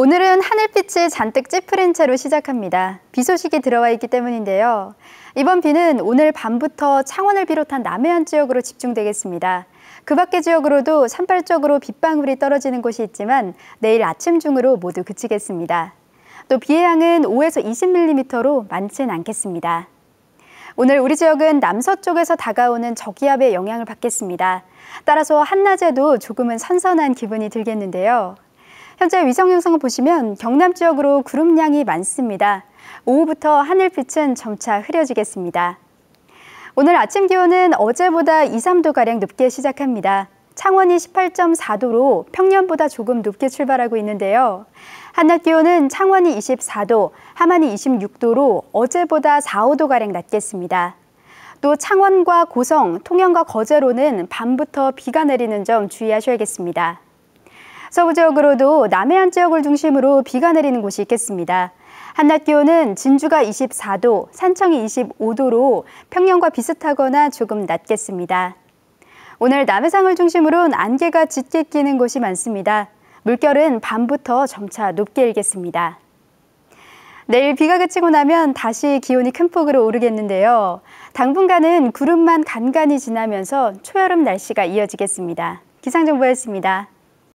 오늘은 하늘빛이 잔뜩 찌푸린 채로 시작합니다. 비 소식이 들어와 있기 때문인데요. 이번 비는 오늘 밤부터 창원을 비롯한 남해안 지역으로 집중되겠습니다. 그 밖의 지역으로도 산발적으로 빗방울이 떨어지는 곳이 있지만 내일 아침 중으로 모두 그치겠습니다. 또 비의 양은 5에서 20mm로 많진 않겠습니다. 오늘 우리 지역은 남서쪽에서 다가오는 저기압의 영향을 받겠습니다. 따라서 한낮에도 조금은 선선한 기분이 들겠는데요. 현재 위성 영상을 보시면 경남 지역으로 구름량이 많습니다. 오후부터 하늘빛은 점차 흐려지겠습니다. 오늘 아침 기온은 어제보다 2, 3도가량 높게 시작합니다. 창원이 18.4도로 평년보다 조금 높게 출발하고 있는데요. 한낮 기온은 창원이 24도, 하만이 26도로 어제보다 4, 5도가량 낮겠습니다. 또 창원과 고성, 통영과 거제로는 밤부터 비가 내리는 점 주의하셔야겠습니다. 서부 지역으로도 남해안 지역을 중심으로 비가 내리는 곳이 있겠습니다. 한낮 기온은 진주가 24도, 산청이 25도로 평년과 비슷하거나 조금 낮겠습니다. 오늘 남해상을 중심으로는 안개가 짙게 끼는 곳이 많습니다. 물결은 밤부터 점차 높게 일겠습니다. 내일 비가 그치고 나면 다시 기온이 큰 폭으로 오르겠는데요. 당분간은 구름만 간간히 지나면서 초여름 날씨가 이어지겠습니다. 기상정보였습니다.